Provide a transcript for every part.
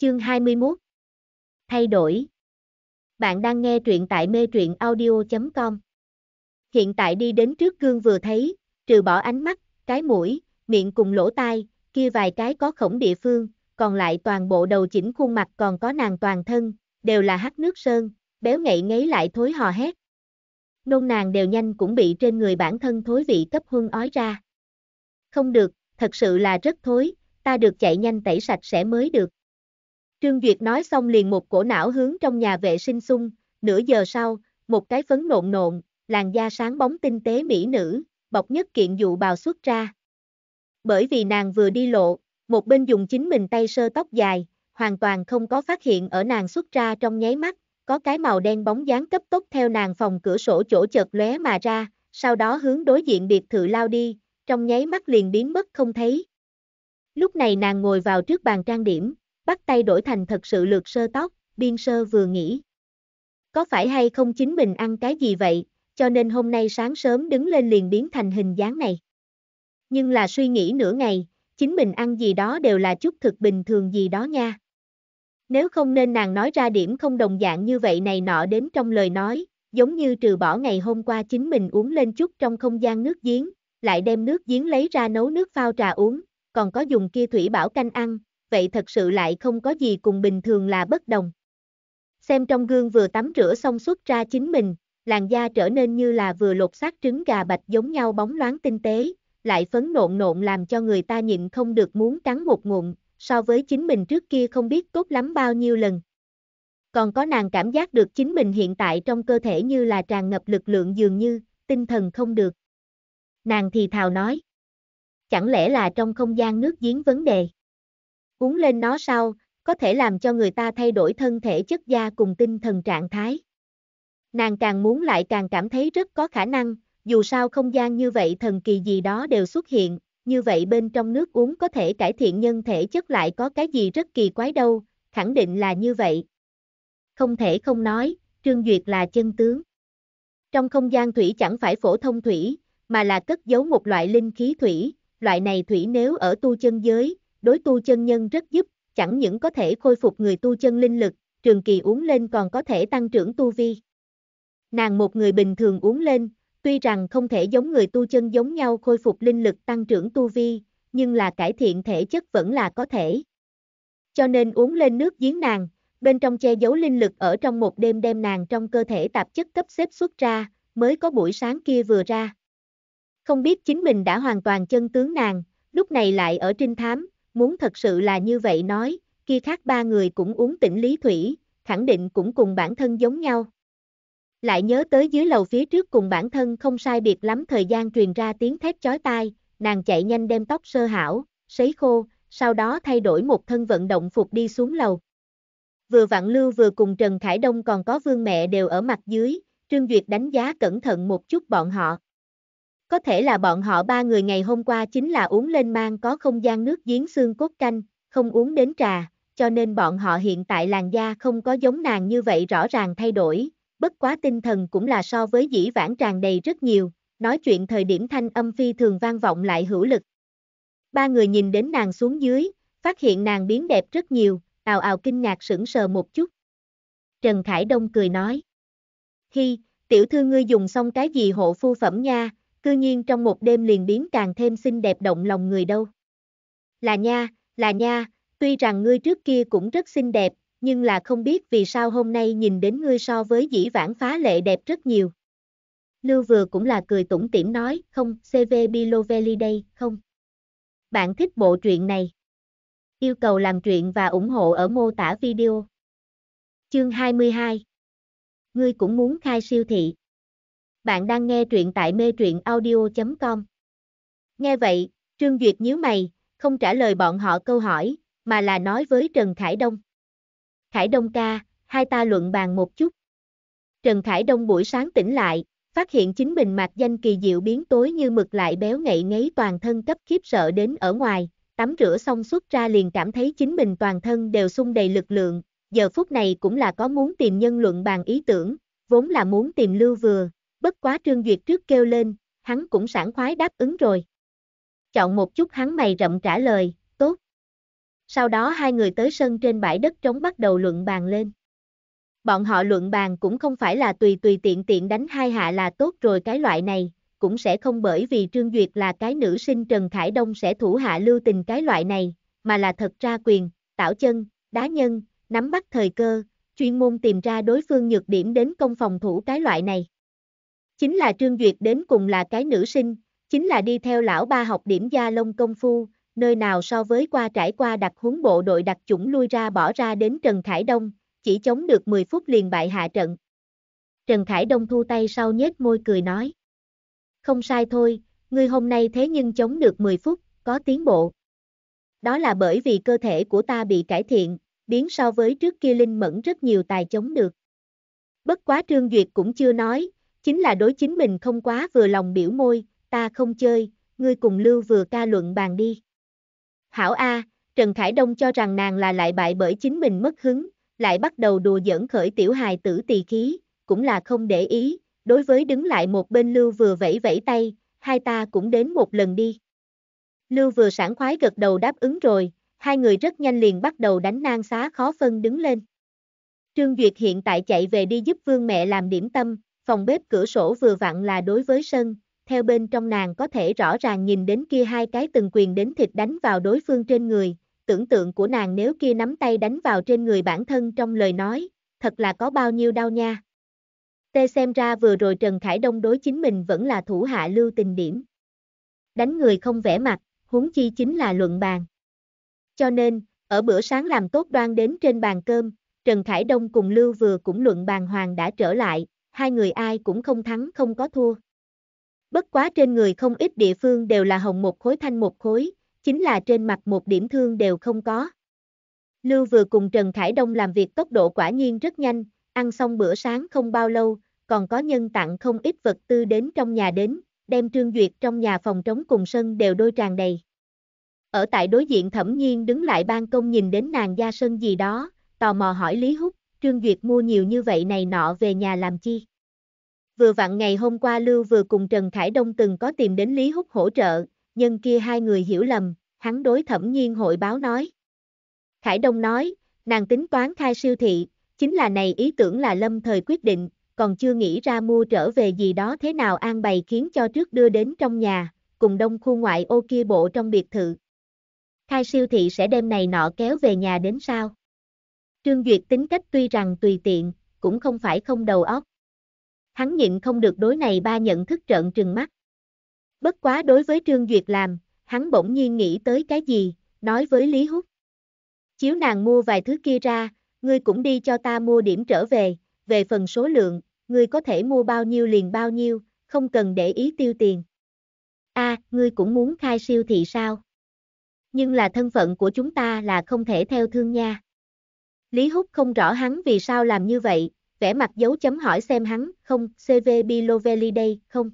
Chương 21 Thay đổi Bạn đang nghe truyện tại mê truyện audio.com Hiện tại đi đến trước gương vừa thấy, trừ bỏ ánh mắt, cái mũi, miệng cùng lỗ tai, kia vài cái có khổng địa phương, còn lại toàn bộ đầu chỉnh khuôn mặt còn có nàng toàn thân, đều là hắc nước sơn, béo ngậy ngấy lại thối hò hét. Nôn nàng đều nhanh cũng bị trên người bản thân thối vị cấp hương ói ra. Không được, thật sự là rất thối, ta được chạy nhanh tẩy sạch sẽ mới được. Trương Duyệt nói xong liền một cổ não hướng trong nhà vệ sinh sung. nửa giờ sau, một cái phấn nộn nộn, làn da sáng bóng tinh tế mỹ nữ, bọc nhất kiện dụ bào xuất ra. Bởi vì nàng vừa đi lộ, một bên dùng chính mình tay sơ tóc dài, hoàn toàn không có phát hiện ở nàng xuất ra trong nháy mắt, có cái màu đen bóng dáng cấp tốc theo nàng phòng cửa sổ chỗ chợt lóe mà ra, sau đó hướng đối diện biệt thự lao đi, trong nháy mắt liền biến mất không thấy. Lúc này nàng ngồi vào trước bàn trang điểm, bắt tay đổi thành thật sự lượt sơ tóc, biên sơ vừa nghĩ. Có phải hay không chính mình ăn cái gì vậy, cho nên hôm nay sáng sớm đứng lên liền biến thành hình dáng này. Nhưng là suy nghĩ nửa ngày, chính mình ăn gì đó đều là chút thực bình thường gì đó nha. Nếu không nên nàng nói ra điểm không đồng dạng như vậy này nọ đến trong lời nói, giống như trừ bỏ ngày hôm qua chính mình uống lên chút trong không gian nước giếng, lại đem nước giếng lấy ra nấu nước phao trà uống, còn có dùng kia thủy bảo canh ăn, vậy thật sự lại không có gì cùng bình thường là bất đồng. Xem trong gương vừa tắm rửa xong xuất ra chính mình, làn da trở nên như là vừa lột xác trứng gà bạch giống nhau bóng loáng tinh tế, lại phấn nộn nộn làm cho người ta nhịn không được muốn cắn một ngụm, so với chính mình trước kia không biết tốt lắm bao nhiêu lần. Còn có nàng cảm giác được chính mình hiện tại trong cơ thể như là tràn ngập lực lượng dường như, tinh thần không được. Nàng thì thào nói. Chẳng lẽ là trong không gian nước giếng vấn đề? Uống lên nó sau, có thể làm cho người ta thay đổi thân thể chất da cùng tinh thần trạng thái. Nàng càng muốn lại càng cảm thấy rất có khả năng, dù sao không gian như vậy thần kỳ gì đó đều xuất hiện, như vậy bên trong nước uống có thể cải thiện nhân thể chất lại có cái gì rất kỳ quái đâu, khẳng định là như vậy. Không thể không nói, Trương Duyệt là chân tướng. Trong không gian thủy chẳng phải phổ thông thủy, mà là cất giấu một loại linh khí thủy, loại này thủy nếu ở tu chân giới, đối tu chân nhân rất giúp, chẳng những có thể khôi phục người tu chân linh lực, trường kỳ uống lên còn có thể tăng trưởng tu vi. Nàng một người bình thường uống lên, tuy rằng không thể giống người tu chân giống nhau khôi phục linh lực tăng trưởng tu vi, nhưng là cải thiện thể chất vẫn là có thể. Cho nên uống lên nước giếng nàng, bên trong che giấu linh lực ở trong một đêm đem nàng trong cơ thể tạp chất cấp xếp xuất ra, mới có buổi sáng kia vừa ra. Không biết chính mình đã hoàn toàn chân tướng nàng, lúc này lại ở trinh thám, muốn thật sự là như vậy nói, kia khác ba người cũng uống tỉnh lý thủy, khẳng định cũng cùng bản thân giống nhau. Lại nhớ tới dưới lầu phía trước cùng bản thân không sai biệt lắm thời gian truyền ra tiếng thét chói tai, nàng chạy nhanh đem tóc sơ hảo, sấy khô, sau đó thay đổi một thân vận động phục đi xuống lầu. Vừa vặn lưu vừa cùng Trần Khải Đông còn có vương mẹ đều ở mặt dưới, Trương Duyệt đánh giá cẩn thận một chút bọn họ, có thể là bọn họ ba người ngày hôm qua chính là uống lên mang có không gian nước giếng xương cốt canh, không uống đến trà, cho nên bọn họ hiện tại làn da không có giống nàng như vậy rõ ràng thay đổi, bất quá tinh thần cũng là so với dĩ vãng tràn đầy rất nhiều, nói chuyện thời điểm thanh âm phi thường vang vọng lại hữu lực. Ba người nhìn đến nàng xuống dưới, phát hiện nàng biến đẹp rất nhiều, ào ào kinh ngạc sững sờ một chút. Trần Khải Đông cười nói. Hi, tiểu thư ngươi dùng xong cái gì hộ phu phẩm nha, cư nhiên trong một đêm liền biến càng thêm xinh đẹp động lòng người đâu. Là nha, là nha, tuy rằng ngươi trước kia cũng rất xinh đẹp, nhưng là không biết vì sao hôm nay nhìn đến ngươi so với dĩ vãng phá lệ đẹp rất nhiều. Lưu vừa cũng là cười tủm tỉm nói, không, CV Bilovelli đây, không. Bạn thích bộ truyện này. Yêu cầu làm truyện và ủng hộ ở mô tả video. Chương 22 Ngươi cũng muốn khai siêu thị. Bạn đang nghe truyện tại mê truyện audio.com. Nghe vậy, Trương Duyệt nhíu mày, không trả lời bọn họ câu hỏi, mà là nói với Trần Khải Đông. Khải Đông ca, hai ta luận bàn một chút. Trần Khải Đông buổi sáng tỉnh lại, phát hiện chính mình mặt danh kỳ diệu biến tối như mực lại béo ngậy ngấy toàn thân cấp khiếp sợ đến ở ngoài, tắm rửa xong xuất ra liền cảm thấy chính mình toàn thân đều sung đầy lực lượng, giờ phút này cũng là có muốn tìm nhân luận bàn ý tưởng, vốn là muốn tìm lưu vừa, bất quá Trương Duyệt trước kêu lên, hắn cũng sảng khoái đáp ứng rồi. Chọn một chút hắn mày rậm trả lời, tốt. Sau đó hai người tới sân trên bãi đất trống bắt đầu luận bàn lên. Bọn họ luận bàn cũng không phải là tùy tùy tiện tiện đánh hai hạ là tốt rồi cái loại này, cũng sẽ không bởi vì Trương Duyệt là cái nữ sinh Trần Khải Đông sẽ thủ hạ lưu tình cái loại này, mà là thật ra quyền, tạo chân, đá nhân, nắm bắt thời cơ, chuyên môn tìm ra đối phương nhược điểm đến công phòng thủ cái loại này. Chính là Trương Duyệt đến cùng là cái nữ sinh, chính là đi theo lão ba học điểm gia lông công phu, nơi nào so với qua trải qua đặc huấn bộ đội đặc chủng lui ra bỏ ra đến Trần Khải Đông, chỉ chống được 10 phút liền bại hạ trận. Trần Khải Đông thu tay sau nhếch môi cười nói. Không sai thôi, ngươi hôm nay thế nhưng chống được 10 phút, có tiến bộ. Đó là bởi vì cơ thể của ta bị cải thiện, biến so với trước kia linh mẫn rất nhiều tài chống được. Bất quá Trương Duyệt cũng chưa nói, chính là đối chính mình không quá vừa lòng biểu môi, ta không chơi, ngươi cùng Lưu vừa ca luận bàn đi. Hảo A, Trần Khải Đông cho rằng nàng là lại bại bởi chính mình mất hứng, lại bắt đầu đùa giỡn khởi tiểu hài tử tỳ khí, cũng là không để ý, đối với đứng lại một bên Lưu vừa vẫy vẫy tay, hai ta cũng đến một lần đi. Lưu vừa sảng khoái gật đầu đáp ứng rồi, hai người rất nhanh liền bắt đầu đánh nang xá khó phân đứng lên. Trương Duyệt hiện tại chạy về đi giúp vương mẹ làm điểm tâm, phòng bếp cửa sổ vừa vặn là đối với sân, theo bên trong nàng có thể rõ ràng nhìn đến kia hai cái từng quyền đến thịt đánh vào đối phương trên người, tưởng tượng của nàng nếu kia nắm tay đánh vào trên người bản thân trong lời nói, thật là có bao nhiêu đau nha. Tê xem ra vừa rồi Trần Khải Đông đối chính mình vẫn là thủ hạ lưu tình điểm. Đánh người không vẽ mặt, huống chi chính là luận bàn. Cho nên, ở bữa sáng làm tốt đoan đến trên bàn cơm, Trần Khải Đông cùng Lưu vừa cũng luận bàn hoàng đã trở lại, hai người ai cũng không thắng không có thua. Bất quá trên người không ít địa phương đều là hồng một khối thanh một khối, chính là trên mặt một điểm thương đều không có. Lưu vừa cùng Trần Khải Đông làm việc tốc độ quả nhiên rất nhanh, ăn xong bữa sáng không bao lâu, còn có nhân tặng không ít vật tư đến trong nhà đến, đem trương duyệt trong nhà phòng trống cùng sân đều đôi tràn đầy. Ở tại đối diện thẩm nhiên đứng lại ban công nhìn đến nàng gia sân gì đó, tò mò hỏi Lý Húc, Trương Duyệt mua nhiều như vậy này nọ về nhà làm chi. Vừa vặn ngày hôm qua Lưu vừa cùng Trần Khải Đông từng có tìm đến Lý Húc hỗ trợ, nhưng kia hai người hiểu lầm, hắn đối thẩm nhiên hội báo nói. Khải Đông nói, nàng tính toán khai siêu thị, chính là này ý tưởng là lâm thời quyết định, còn chưa nghĩ ra mua trở về gì đó thế nào an bày khiến cho trước đưa đến trong nhà, cùng đông khu ngoại ô kia bộ trong biệt thự. Khai siêu thị sẽ đem này nọ kéo về nhà đến sao? Trương Duyệt tính cách tuy rằng tùy tiện, cũng không phải không đầu óc. Hắn nhịn không được đối này ba nhận thức trợn trừng mắt. Bất quá đối với Trương Duyệt làm, hắn bỗng nhiên nghĩ tới cái gì, nói với Lý Húc. Chiếu nàng mua vài thứ kia ra, ngươi cũng đi cho ta mua điểm trở về, về phần số lượng, ngươi có thể mua bao nhiêu liền bao nhiêu, không cần để ý tiêu tiền. A, à, ngươi cũng muốn khai siêu thị sao? Nhưng là thân phận của chúng ta là không thể theo thương nha. Lý Húc không rõ hắn vì sao làm như vậy, vẻ mặt dấu chấm hỏi xem hắn, không, CV Bilovelli đây, không.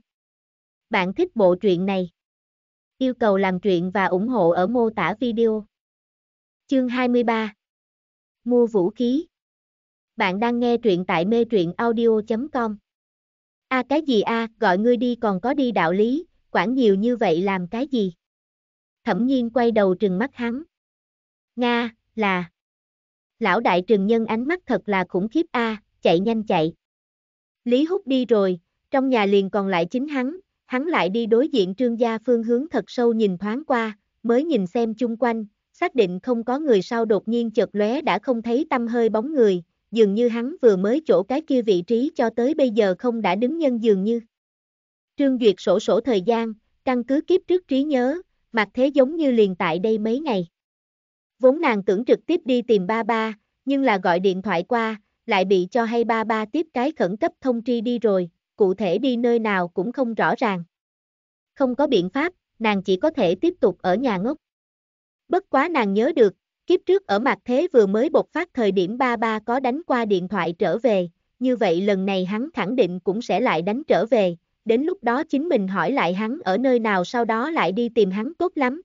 Bạn thích bộ truyện này. Yêu cầu làm truyện và ủng hộ ở mô tả video. Chương 23 Mua vũ khí Bạn đang nghe truyện tại mê truyện audio.com A cái gì a gọi ngươi đi còn có đi đạo lý, quản nhiều như vậy làm cái gì? Thẩm nhiên quay đầu trừng mắt hắn. Nga, là lão đại trường nhân ánh mắt thật là khủng khiếp a, à, chạy nhanh chạy. Lý hút đi rồi, trong nhà liền còn lại chính hắn, hắn lại đi đối diện trương gia phương hướng thật sâu nhìn thoáng qua, mới nhìn xem chung quanh, xác định không có người sau đột nhiên chợt lóe đã không thấy tâm hơi bóng người, dường như hắn vừa mới chỗ cái kia vị trí cho tới bây giờ không đã đứng nhân dường như. Trương Duyệt sổ sổ thời gian, căn cứ kiếp trước trí nhớ, mặt thế giống như liền tại đây mấy ngày. Vốn nàng tưởng trực tiếp đi tìm ba ba, nhưng là gọi điện thoại qua, lại bị cho hay ba ba tiếp cái khẩn cấp thông tri đi rồi, cụ thể đi nơi nào cũng không rõ ràng. Không có biện pháp, nàng chỉ có thể tiếp tục ở nhà ngốc. Bất quá nàng nhớ được, kiếp trước ở mặt thế vừa mới bộc phát thời điểm ba ba có đánh qua điện thoại trở về, như vậy lần này hắn khẳng định cũng sẽ lại đánh trở về, đến lúc đó chính mình hỏi lại hắn ở nơi nào sau đó lại đi tìm hắn tốt lắm.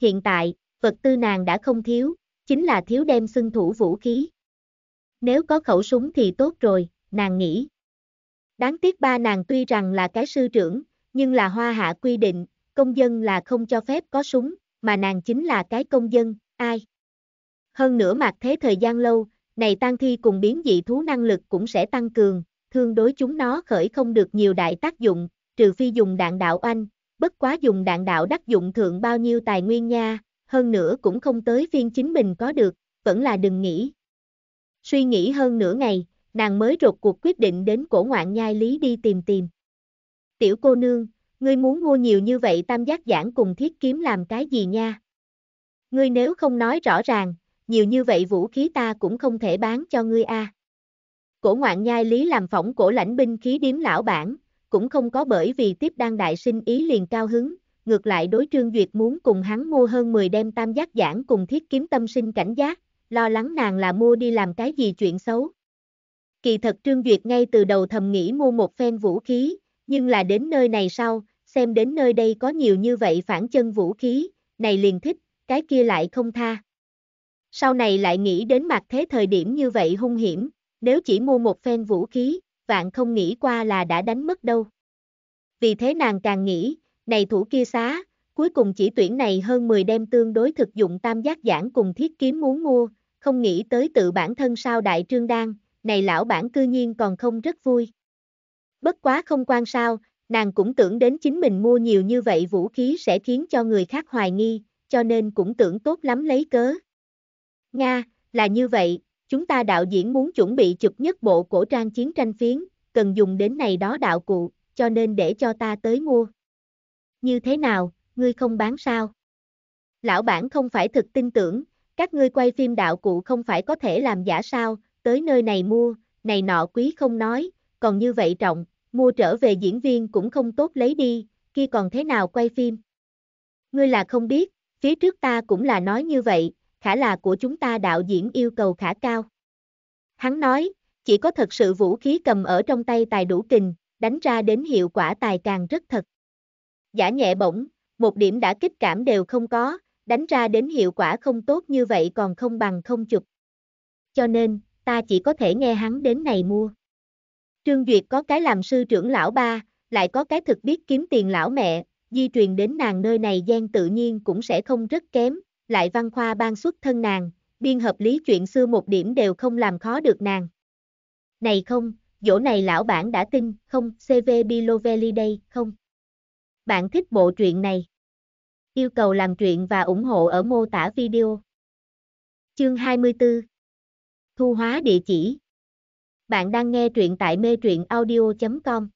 Hiện tại, vật tư nàng đã không thiếu, chính là thiếu đem xưng thủ vũ khí. Nếu có khẩu súng thì tốt rồi, nàng nghĩ. Đáng tiếc ba nàng tuy rằng là cái sư trưởng, nhưng là hoa hạ quy định, công dân là không cho phép có súng, mà nàng chính là cái công dân, ai. Hơn nữa mặt thế thời gian lâu, này tăng thi cùng biến dị thú năng lực cũng sẽ tăng cường, thương đối chúng nó khởi không được nhiều đại tác dụng, trừ phi dùng đạn đạo anh, bất quá dùng đạn đạo đắc dụng thượng bao nhiêu tài nguyên nha, hơn nữa cũng không tới phiên chính mình có được, vẫn là đừng nghĩ. Suy nghĩ hơn nửa ngày, nàng mới rột cuộc quyết định đến cổ ngoạn nhai lý đi tìm tìm. Tiểu cô nương, ngươi muốn mua nhiều như vậy tam giác giảng cùng thiết kiếm làm cái gì nha? Ngươi nếu không nói rõ ràng, nhiều như vậy vũ khí ta cũng không thể bán cho ngươi a. Cổ ngoạn nhai lý làm phỏng cổ lãnh binh khí điếm lão bản, cũng không có bởi vì tiếp đang đại sinh ý liền cao hứng, ngược lại đối Trương Duyệt muốn cùng hắn mua hơn 10 đem tam giác giảng cùng thiết kiếm tâm sinh cảnh giác, lo lắng nàng là mua đi làm cái gì chuyện xấu. Kỳ thật Trương Duyệt ngay từ đầu thầm nghĩ mua một phen vũ khí, nhưng là đến nơi này sau, xem đến nơi đây có nhiều như vậy phản chân vũ khí, này liền thích, cái kia lại không tha. Sau này lại nghĩ đến mặt thế thời điểm như vậy hung hiểm, nếu chỉ mua một phen vũ khí, vạn không nghĩ qua là đã đánh mất đâu. Vì thế nàng càng nghĩ, này thủ kia xá, cuối cùng chỉ tuyển này hơn 10 đem tương đối thực dụng tam giác giảng cùng thiết kiếm muốn mua, không nghĩ tới tự bản thân sao đại trương đan, này lão bản cư nhiên còn không rất vui. Bất quá không quan sao, nàng cũng tưởng đến chính mình mua nhiều như vậy vũ khí sẽ khiến cho người khác hoài nghi, cho nên cũng tưởng tốt lắm lấy cớ. Nga, là như vậy, chúng ta đạo diễn muốn chuẩn bị chụp nhất bộ cổ trang chiến tranh phiến, cần dùng đến này đó đạo cụ, cho nên để cho ta tới mua như thế nào, ngươi không bán sao? Lão bản không phải thực tin tưởng, các ngươi quay phim đạo cụ không phải có thể làm giả sao, tới nơi này mua, này nọ quý không nói, còn như vậy trọng, mua trở về diễn viên cũng không tốt lấy đi, kia còn thế nào quay phim? Ngươi là không biết, phía trước ta cũng là nói như vậy, khả là của chúng ta đạo diễn yêu cầu khả cao. Hắn nói, chỉ có thật sự vũ khí cầm ở trong tay tài đủ kình, đánh ra đến hiệu quả tài càng rất thật giả nhẹ bổng, một điểm đã kích cảm đều không có, đánh ra đến hiệu quả không tốt như vậy còn không bằng không chụp. Cho nên, ta chỉ có thể nghe hắn đến này mua. Trương Duyệt có cái làm sư trưởng lão ba, lại có cái thực biết kiếm tiền lão mẹ, di truyền đến nàng nơi này gian tự nhiên cũng sẽ không rất kém, lại văn khoa ban xuất thân nàng, biên hợp lý chuyện xưa một điểm đều không làm khó được nàng. Này không, dỗ này lão bản đã tin, không, CV Bilovelli đây, không. Bạn thích bộ truyện này? Yêu cầu làm truyện và ủng hộ ở mô tả video. Chương 24 Thu hóa địa chỉ Bạn đang nghe truyện tại mê truyện audio.com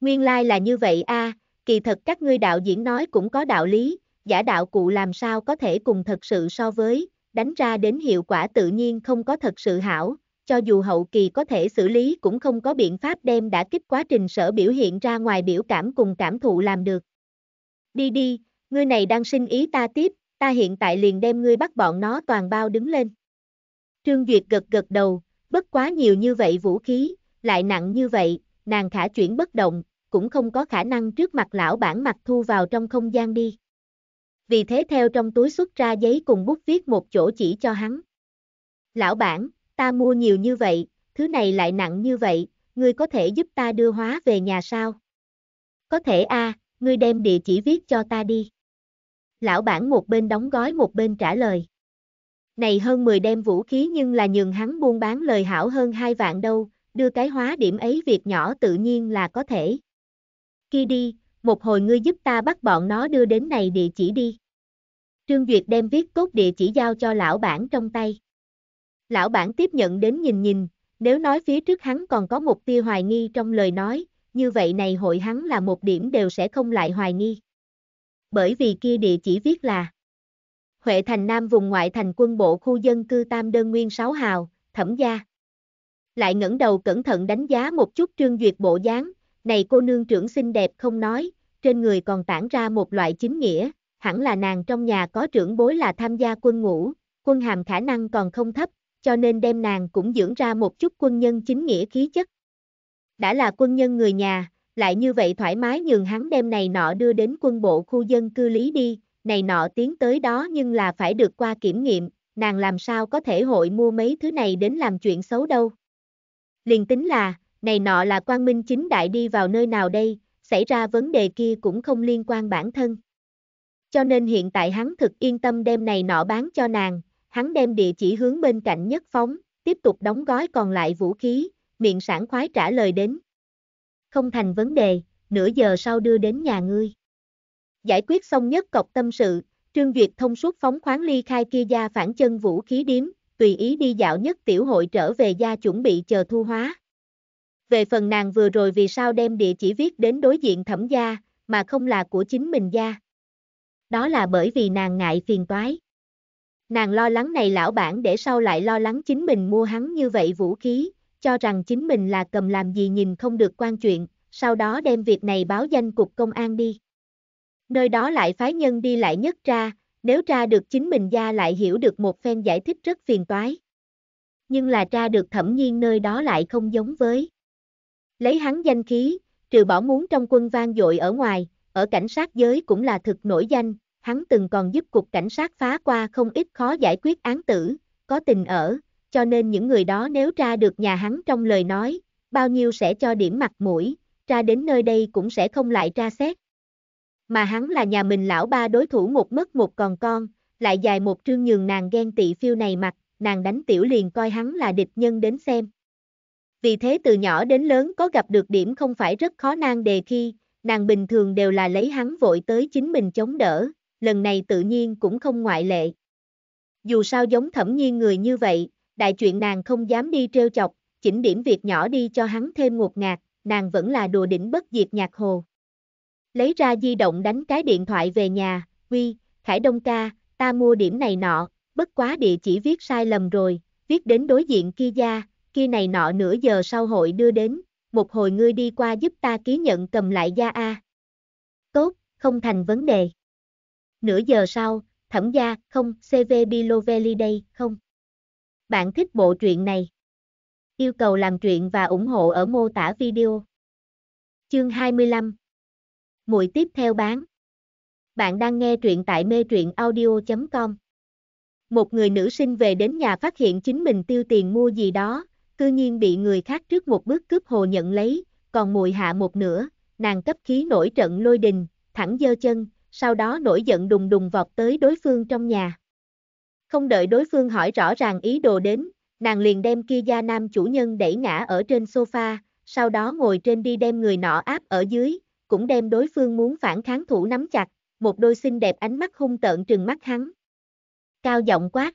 Nguyên lai like là như vậy a à, kỳ thật các ngươi đạo diễn nói cũng có đạo lý, giả đạo cụ làm sao có thể cùng thật sự so với, đánh ra đến hiệu quả tự nhiên không có thật sự hảo, cho dù hậu kỳ có thể xử lý cũng không có biện pháp đem đã kích quá trình sở biểu hiện ra ngoài biểu cảm cùng cảm thụ làm được. Đi đi, ngươi này đang sinh ý ta tiếp, ta hiện tại liền đem ngươi bắt bọn nó toàn bao đứng lên. Trương Duyệt gật gật đầu, bất quá nhiều như vậy vũ khí, lại nặng như vậy, nàng khả chuyển bất động, cũng không có khả năng trước mặt lão bản mặt thu vào trong không gian đi. Vì thế theo trong túi xuất ra giấy cùng bút viết một chỗ chỉ cho hắn. Lão bản, ta mua nhiều như vậy, thứ này lại nặng như vậy, ngươi có thể giúp ta đưa hóa về nhà sao? Có thể a, à, ngươi đem địa chỉ viết cho ta đi. Lão bản một bên đóng gói một bên trả lời. Này hơn 10 đem vũ khí nhưng là nhường hắn buôn bán lời hảo hơn hai vạn đâu, đưa cái hóa điểm ấy việc nhỏ tự nhiên là có thể. Khi đi, một hồi ngươi giúp ta bắt bọn nó đưa đến này địa chỉ đi. Trương Duyệt đem viết cốt địa chỉ giao cho lão bản trong tay lão bản tiếp nhận đến nhìn nhìn, nếu nói phía trước hắn còn có một tia hoài nghi trong lời nói, như vậy này hội hắn là một điểm đều sẽ không lại hoài nghi. Bởi vì kia địa chỉ viết là Huệ Thành Nam vùng ngoại thành quân bộ khu dân cư Tam Đơn Nguyên sáu Hào, Thẩm Gia. Lại ngẩng đầu cẩn thận đánh giá một chút trương duyệt bộ dáng, này cô nương trưởng xinh đẹp không nói, trên người còn tản ra một loại chính nghĩa, hẳn là nàng trong nhà có trưởng bối là tham gia quân ngũ, quân hàm khả năng còn không thấp, cho nên đem nàng cũng dưỡng ra một chút quân nhân chính nghĩa khí chất. Đã là quân nhân người nhà, lại như vậy thoải mái nhường hắn đem này nọ đưa đến quân bộ khu dân cư lý đi, này nọ tiến tới đó nhưng là phải được qua kiểm nghiệm, nàng làm sao có thể hội mua mấy thứ này đến làm chuyện xấu đâu. Liền tính là, này nọ là quan minh chính đại đi vào nơi nào đây, xảy ra vấn đề kia cũng không liên quan bản thân. Cho nên hiện tại hắn thực yên tâm đem này nọ bán cho nàng, hắn đem địa chỉ hướng bên cạnh nhất phóng, tiếp tục đóng gói còn lại vũ khí, miệng sản khoái trả lời đến. Không thành vấn đề, nửa giờ sau đưa đến nhà ngươi. Giải quyết xong nhất cọc tâm sự, Trương Duyệt thông suốt phóng khoáng ly khai kia gia phản chân vũ khí điếm, tùy ý đi dạo nhất tiểu hội trở về gia chuẩn bị chờ thu hóa. Về phần nàng vừa rồi vì sao đem địa chỉ viết đến đối diện thẩm gia, mà không là của chính mình gia. Đó là bởi vì nàng ngại phiền toái. Nàng lo lắng này lão bản để sau lại lo lắng chính mình mua hắn như vậy vũ khí, cho rằng chính mình là cầm làm gì nhìn không được quan chuyện, sau đó đem việc này báo danh cục công an đi. Nơi đó lại phái nhân đi lại nhất ra, nếu tra được chính mình ra lại hiểu được một phen giải thích rất phiền toái. Nhưng là tra được thẩm nhiên nơi đó lại không giống với. Lấy hắn danh khí, trừ bỏ muốn trong quân vang dội ở ngoài, ở cảnh sát giới cũng là thực nổi danh, hắn từng còn giúp cục cảnh sát phá qua không ít khó giải quyết án tử, có tình ở, cho nên những người đó nếu ra được nhà hắn trong lời nói, bao nhiêu sẽ cho điểm mặt mũi, ra đến nơi đây cũng sẽ không lại tra xét. Mà hắn là nhà mình lão ba đối thủ một mất một còn con, lại dài một trương nhường nàng ghen tị phiêu này mặt, nàng đánh tiểu liền coi hắn là địch nhân đến xem. Vì thế từ nhỏ đến lớn có gặp được điểm không phải rất khó nan đề khi, nàng bình thường đều là lấy hắn vội tới chính mình chống đỡ, lần này tự nhiên cũng không ngoại lệ. Dù sao giống thẩm nhiên người như vậy, đại chuyện nàng không dám đi trêu chọc, chỉnh điểm việc nhỏ đi cho hắn thêm ngột ngạt, nàng vẫn là đùa đỉnh bất diệt nhạc hồ. Lấy ra di động đánh cái điện thoại về nhà, uy, Khải Đông ca, ta mua điểm này nọ, bất quá địa chỉ viết sai lầm rồi, viết đến đối diện kia gia, kia này nọ nửa giờ sau hội đưa đến, một hồi ngươi đi qua giúp ta ký nhận cầm lại gia A. Tốt, không thành vấn đề nửa giờ sau, thẩm gia, không, CV Bilovelli đây, không. Bạn thích bộ truyện này? Yêu cầu làm truyện và ủng hộ ở mô tả video. Chương 25 Mùi tiếp theo bán Bạn đang nghe truyện tại mê truyện audio.com Một người nữ sinh về đến nhà phát hiện chính mình tiêu tiền mua gì đó, cư nhiên bị người khác trước một bước cướp hồ nhận lấy, còn mùi hạ một nửa, nàng cấp khí nổi trận lôi đình, thẳng dơ chân, sau đó nổi giận đùng đùng vọt tới đối phương trong nhà. Không đợi đối phương hỏi rõ ràng ý đồ đến, nàng liền đem kia gia nam chủ nhân đẩy ngã ở trên sofa, sau đó ngồi trên đi đem người nọ áp ở dưới, cũng đem đối phương muốn phản kháng thủ nắm chặt, một đôi xinh đẹp ánh mắt hung tợn trừng mắt hắn. Cao giọng quát.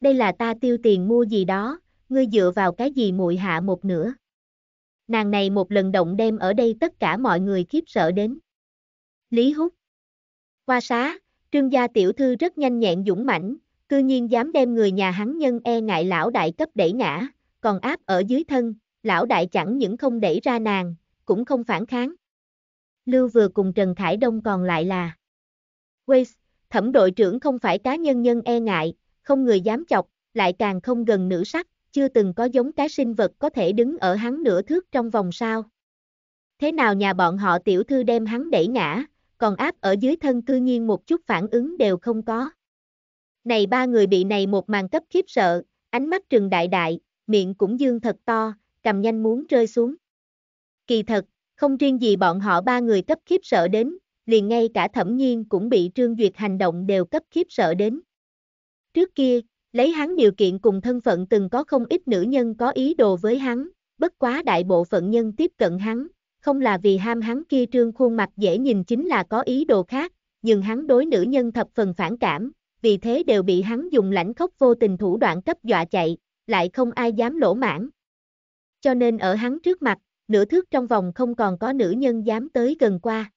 Đây là ta tiêu tiền mua gì đó, ngươi dựa vào cái gì muội hạ một nửa. Nàng này một lần động đem ở đây tất cả mọi người khiếp sợ đến. Lý Húc qua xá, trương gia tiểu thư rất nhanh nhẹn dũng mãnh, cư nhiên dám đem người nhà hắn nhân e ngại lão đại cấp đẩy ngã, còn áp ở dưới thân, lão đại chẳng những không đẩy ra nàng, cũng không phản kháng. Lưu vừa cùng Trần Khải Đông còn lại là Waze, thẩm đội trưởng không phải cá nhân nhân e ngại, không người dám chọc, lại càng không gần nữ sắc, chưa từng có giống cái sinh vật có thể đứng ở hắn nửa thước trong vòng sao. Thế nào nhà bọn họ tiểu thư đem hắn đẩy ngã, còn áp ở dưới thân cư nhiên một chút phản ứng đều không có. Này ba người bị này một màn cấp khiếp sợ, ánh mắt trừng đại đại, miệng cũng dương thật to, cầm nhanh muốn rơi xuống. Kỳ thật, không riêng gì bọn họ ba người cấp khiếp sợ đến, liền ngay cả thẩm nhiên cũng bị Trương Duyệt hành động đều cấp khiếp sợ đến. Trước kia, lấy hắn điều kiện cùng thân phận từng có không ít nữ nhân có ý đồ với hắn, bất quá đại bộ phận nhân tiếp cận hắn, không là vì ham hắn kia trương khuôn mặt dễ nhìn chính là có ý đồ khác, nhưng hắn đối nữ nhân thập phần phản cảm, vì thế đều bị hắn dùng lãnh khốc vô tình thủ đoạn cấp dọa chạy, lại không ai dám lỗ mãn. Cho nên ở hắn trước mặt, nửa thước trong vòng không còn có nữ nhân dám tới gần qua.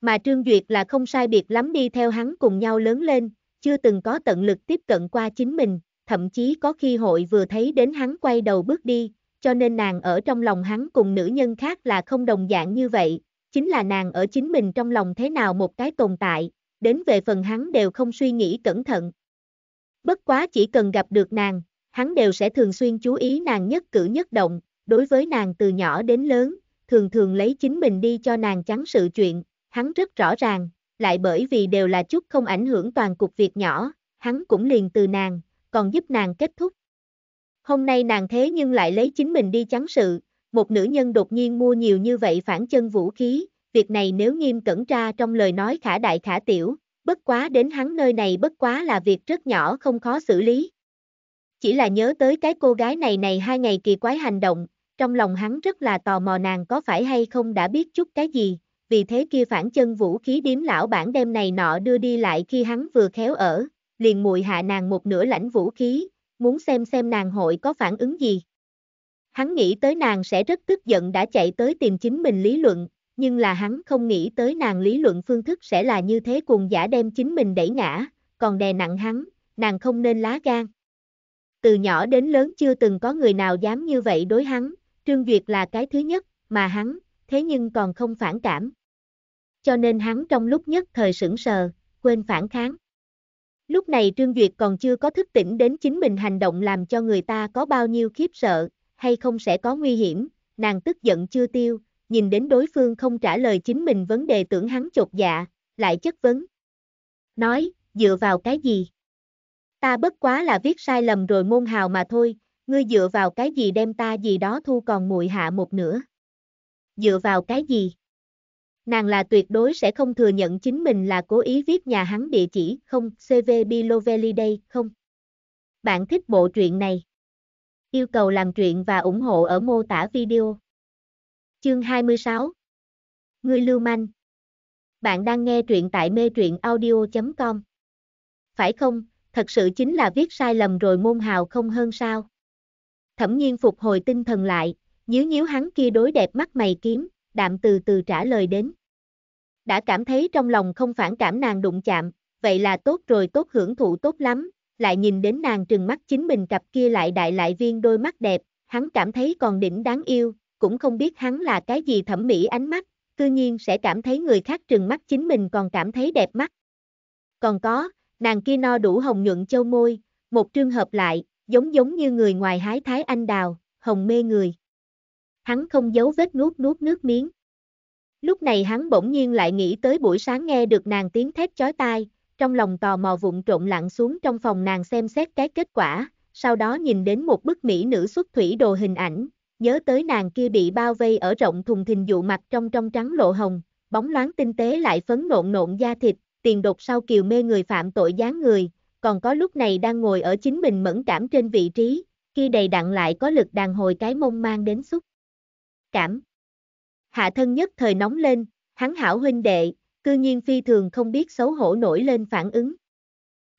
Mà Trương Duyệt là không sai biệt lắm đi theo hắn cùng nhau lớn lên, chưa từng có tận lực tiếp cận qua chính mình, thậm chí có khi hội vừa thấy đến hắn quay đầu bước đi, cho nên nàng ở trong lòng hắn cùng nữ nhân khác là không đồng dạng như vậy, chính là nàng ở chính mình trong lòng thế nào một cái tồn tại, đến về phần hắn đều không suy nghĩ cẩn thận. Bất quá chỉ cần gặp được nàng, hắn đều sẽ thường xuyên chú ý nàng nhất cử nhất động, đối với nàng từ nhỏ đến lớn, thường thường lấy chính mình đi cho nàng trắng sự chuyện, hắn rất rõ ràng, lại bởi vì đều là chút không ảnh hưởng toàn cục việc nhỏ, hắn cũng liền từ nàng, còn giúp nàng kết thúc, Hôm nay nàng thế nhưng lại lấy chính mình đi trắng sự, một nữ nhân đột nhiên mua nhiều như vậy phản chân vũ khí, việc này nếu nghiêm cẩn tra trong lời nói khả đại khả tiểu, bất quá đến hắn nơi này bất quá là việc rất nhỏ không khó xử lý. Chỉ là nhớ tới cái cô gái này này hai ngày kỳ quái hành động, trong lòng hắn rất là tò mò nàng có phải hay không đã biết chút cái gì, vì thế kia phản chân vũ khí điếm lão bản đem này nọ đưa đi lại khi hắn vừa khéo ở, liền mùi hạ nàng một nửa lãnh vũ khí, muốn xem xem nàng hội có phản ứng gì. Hắn nghĩ tới nàng sẽ rất tức giận đã chạy tới tìm chính mình lý luận, nhưng là hắn không nghĩ tới nàng lý luận phương thức sẽ là như thế cùng giả đem chính mình đẩy ngã, còn đè nặng hắn, nàng không nên lá gan. Từ nhỏ đến lớn chưa từng có người nào dám như vậy đối hắn, Trương Duyệt là cái thứ nhất, mà hắn, thế nhưng còn không phản cảm. Cho nên hắn trong lúc nhất thời sững sờ, quên phản kháng. Lúc này Trương Duyệt còn chưa có thức tỉnh đến chính mình hành động làm cho người ta có bao nhiêu khiếp sợ, hay không sẽ có nguy hiểm, nàng tức giận chưa tiêu, nhìn đến đối phương không trả lời chính mình vấn đề tưởng hắn chột dạ, lại chất vấn. Nói, dựa vào cái gì? Ta bất quá là viết sai lầm rồi môn hào mà thôi, ngươi dựa vào cái gì đem ta gì đó thu còn muội hạ một nửa. Dựa vào cái gì? nàng là tuyệt đối sẽ không thừa nhận chính mình là cố ý viết nhà hắn địa chỉ, không, CV Bilovelli đây, không. Bạn thích bộ truyện này? Yêu cầu làm truyện và ủng hộ ở mô tả video. Chương 26 người lưu manh Bạn đang nghe truyện tại mê truyện audio.com Phải không, thật sự chính là viết sai lầm rồi môn hào không hơn sao? Thẩm nhiên phục hồi tinh thần lại, nhíu nhíu hắn kia đối đẹp mắt mày kiếm, đạm từ từ trả lời đến đã cảm thấy trong lòng không phản cảm nàng đụng chạm, vậy là tốt rồi tốt hưởng thụ tốt lắm, lại nhìn đến nàng trừng mắt chính mình cặp kia lại đại lại viên đôi mắt đẹp, hắn cảm thấy còn đỉnh đáng yêu, cũng không biết hắn là cái gì thẩm mỹ ánh mắt, cư nhiên sẽ cảm thấy người khác trừng mắt chính mình còn cảm thấy đẹp mắt. Còn có, nàng kia no đủ hồng nhuận châu môi, một trường hợp lại, giống giống như người ngoài hái thái anh đào, hồng mê người. Hắn không giấu vết nuốt nuốt nước miếng. Lúc này hắn bỗng nhiên lại nghĩ tới buổi sáng nghe được nàng tiếng thét chói tai, trong lòng tò mò vụn trộn lặn xuống trong phòng nàng xem xét cái kết quả, sau đó nhìn đến một bức mỹ nữ xuất thủy đồ hình ảnh, nhớ tới nàng kia bị bao vây ở rộng thùng thình dụ mặt trong trong trắng lộ hồng, bóng loáng tinh tế lại phấn nộn nộn da thịt, tiền đột sau kiều mê người phạm tội dáng người, còn có lúc này đang ngồi ở chính mình mẫn cảm trên vị trí, khi đầy đặn lại có lực đàn hồi cái mông mang đến xúc. Cảm Hạ thân nhất thời nóng lên, hắn hảo huynh đệ, cư nhiên phi thường không biết xấu hổ nổi lên phản ứng.